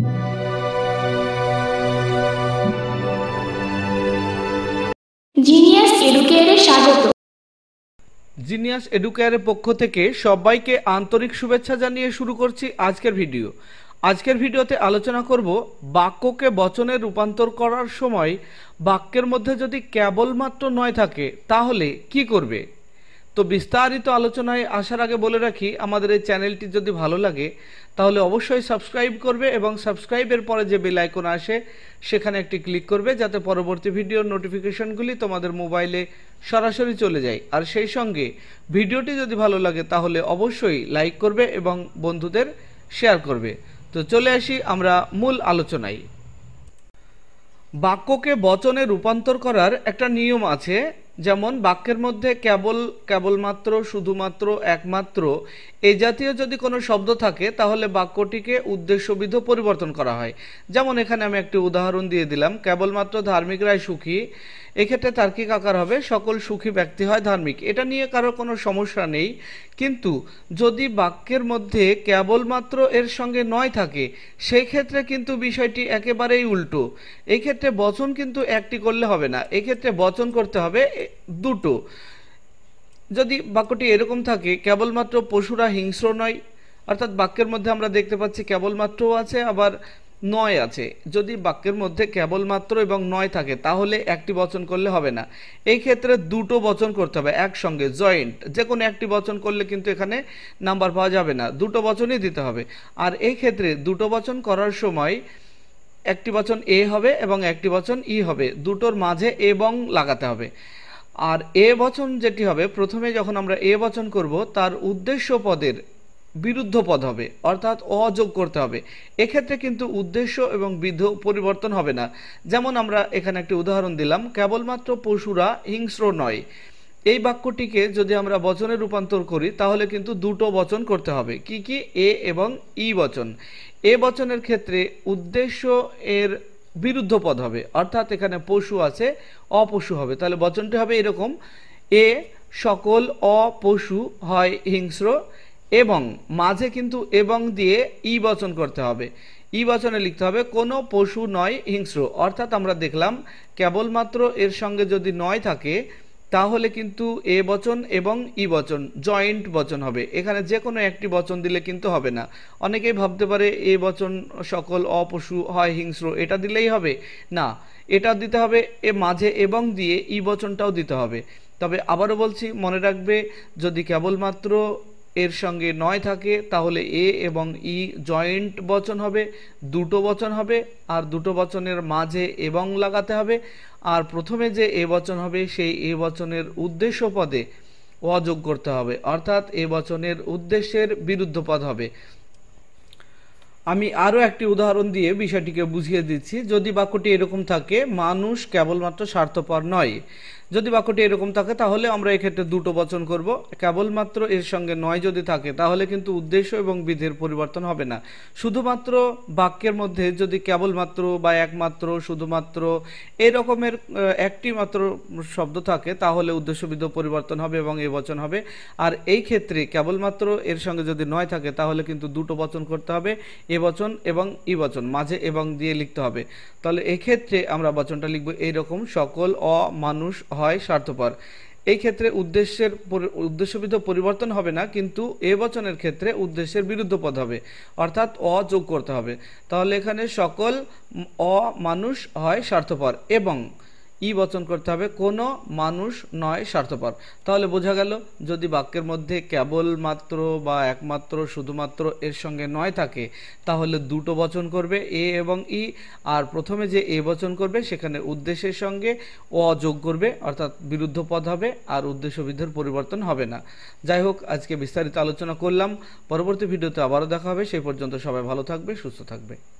genius এডুকেয়ারের পক্ষ থেকে সবাইকে আন্তরিক শুভেচ্ছা জানিয়ে শুরু করছি আজকের ভিডিও আজকের ভিডিওতে আলোচনা করব বাক্যকে বচনে রূপান্তর করার সময় বাক্যের মধ্যে যদি কেবলমাত্র নয় থাকে তাহলে কি করবে তো বিস্তারিত আলোচনায় আসার আগে বলে রাখি আমাদের এই চ্যানেলটি যদি ভালো লাগে তাহলে অবশ্যই সাবস্ক্রাইব করবে এবং সাবস্ক্রাইবের পরে যে বেল আইকন আসে সেখানে একটি ক্লিক করবে যাতে পরবর্তী ভিডিওর নোটিফিকেশনগুলি তোমাদের মোবাইলে সরাসরি চলে যায় আর সেই সঙ্গে ভিডিওটি যদি ভালো লাগে তাহলে অবশ্যই লাইক করবে এবং বন্ধুদের শেয়ার করবে তো চলে আসি আমরা মূল আলোচনায় বাক্যকে বচনে রূপান্তর করার একটা নিয়ম আছে যেমন বাক্যের মধ্যে কেবল কেবলমাত্র শুধুমাত্র একমাত্র এ জাতীয় যদি কোনো শব্দ থাকে তাহলে বাক্যটিকে উদ্দেশ্যবিধ পরিবর্তন করা হয় যেমন এখানে আমি একটি উদাহরণ দিয়ে দিলাম কেবলমাত্র ধার্মিকরাই সুখী এক্ষেত্রে তার্কিক আকার হবে সকল সুখী ব্যক্তি হয় ধার্মিক এটা নিয়ে কারো কোনো সমস্যা নেই কিন্তু যদি বাক্যের মধ্যে কেবলমাত্র এর সঙ্গে নয় থাকে সেই ক্ষেত্রে কিন্তু বিষয়টি একেবারেই উল্টো এক্ষেত্রে বচন কিন্তু একটি করলে হবে না এক্ষেত্রে বচন করতে হবে দুটো যদি বাক্যটি এরকম থাকে কেবলমাত্র পশুরা হিংস্র নয় অর্থাৎ বাক্যের মধ্যে আমরা দেখতে পাচ্ছি কেবলমাত্রও আছে আবার নয় আছে যদি বাক্যের মধ্যে কেবলমাত্র এবং নয় থাকে তাহলে একটি বচন করলে হবে না এই ক্ষেত্রে দুটো বচন করতে হবে একসঙ্গে জয়েন্ট যে কোনো একটি বচন করলে কিন্তু এখানে নাম্বার পাওয়া যাবে না দুটো বচনই দিতে হবে আর এই ক্ষেত্রে দুটো বচন করার সময় একটি বচন এ হবে এবং একটি বচন ই হবে দুটোর মাঝে এবং লাগাতে হবে আর এ বচন যেটি হবে প্রথমে যখন আমরা এ বচন করব তার উদ্দেশ্য পদের বিরুদ্ধ পদ হবে অর্থাৎ অযোগ করতে হবে এক্ষেত্রে কিন্তু উদ্দেশ্য এবং বিধ পরিবর্তন হবে না যেমন আমরা এখানে একটি উদাহরণ দিলাম কেবলমাত্র পশুরা হিংস্র নয় এই বাক্যটিকে যদি আমরা বচনে রূপান্তর করি তাহলে কিন্তু দুটো বচন করতে হবে কি কি এ এবং ই বচন এ বচনের ক্ষেত্রে উদ্দেশ্য এর বিরুদ্ধ পদ হবে অর্থাৎ এখানে পশু আছে অপশু হবে তাহলে বচনটি হবে এরকম এ সকল অপশু হয় হিংস্র এবং মাঝে কিন্তু এবং দিয়ে ই বচন করতে হবে ই বচনে লিখতে হবে কোনো পশু নয় হিংস্র অর্থাৎ আমরা দেখলাম কেবলমাত্র এর সঙ্গে যদি নয় থাকে তাহলে কিন্তু এ বচন এবং ই বচন জয়েন্ট বচন হবে এখানে যে কোনো একটি বচন দিলে কিন্তু হবে না অনেকেই ভাবতে পারে এ বচন সকল অপশু হয় হিংস্র এটা দিলেই হবে না এটা দিতে হবে এ মাঝে এবং দিয়ে ই বচনটাও দিতে হবে তবে আবারও বলছি মনে রাখবে যদি কেবলমাত্র এর সঙ্গে নয় থাকে তাহলে এ এবং ই জয়েন্ট বচন হবে দুটো বচন হবে আর দুটো বচনের মাঝে এবং লাগাতে হবে আর প্রথমে যে এ বচন হবে সেই এ বচনের উদ্দেশ্য পদে অযোগ করতে হবে অর্থাৎ এ বচনের উদ্দেশ্যের বিরুদ্ধ পদ হবে আমি আরও একটি উদাহরণ দিয়ে বিষয়টিকে বুঝিয়ে দিচ্ছি যদি বাক্যটি এরকম থাকে মানুষ কেবলমাত্র স্বার্থপর নয় যদি বাক্যটি এরকম থাকে তাহলে আমরা এক্ষেত্রে দুটো বচন করব কেবলমাত্র এর সঙ্গে নয় যদি থাকে তাহলে কিন্তু উদ্দেশ্য এবং বিধের পরিবর্তন হবে না শুধুমাত্র বাক্যের মধ্যে যদি কেবলমাত্র বা একমাত্র শুধুমাত্র এই রকমের একটি মাত্র শব্দ থাকে তাহলে বিধ পরিবর্তন হবে এবং এ বচন হবে আর এই ক্ষেত্রে কেবলমাত্র এর সঙ্গে যদি নয় থাকে তাহলে কিন্তু দুটো বচন করতে হবে এ বচন এবং ই বচন মাঝে এবং দিয়ে লিখতে হবে তাহলে এক্ষেত্রে আমরা বচনটা লিখব এইরকম সকল অ মানুষ হয় হয় স্বার্থপর এই ক্ষেত্রে উদ্দেশ্যের উদ্দেশ্যবিধ পরিবর্তন হবে না কিন্তু এ বচনের ক্ষেত্রে উদ্দেশ্যের বিরুদ্ধ পদ হবে অর্থাৎ অ যোগ করতে হবে তাহলে এখানে সকল অ মানুষ হয় স্বার্থপর এবং ই বচন করতে হবে কোনো মানুষ নয় স্বার্থপর তাহলে বোঝা গেল যদি বাক্যের মধ্যে কেবলমাত্র বা একমাত্র শুধুমাত্র এর সঙ্গে নয় থাকে তাহলে দুটো বচন করবে এ এবং ই আর প্রথমে যে এ বচন করবে সেখানে উদ্দেশ্যের সঙ্গে অযোগ করবে অর্থাৎ বিরুদ্ধ পদ হবে আর উদ্দেশ্য বিদ্ধের পরিবর্তন হবে না যাই হোক আজকে বিস্তারিত আলোচনা করলাম পরবর্তী ভিডিওতে আবারও দেখা হবে সেই পর্যন্ত সবাই ভালো থাকবে সুস্থ থাকবে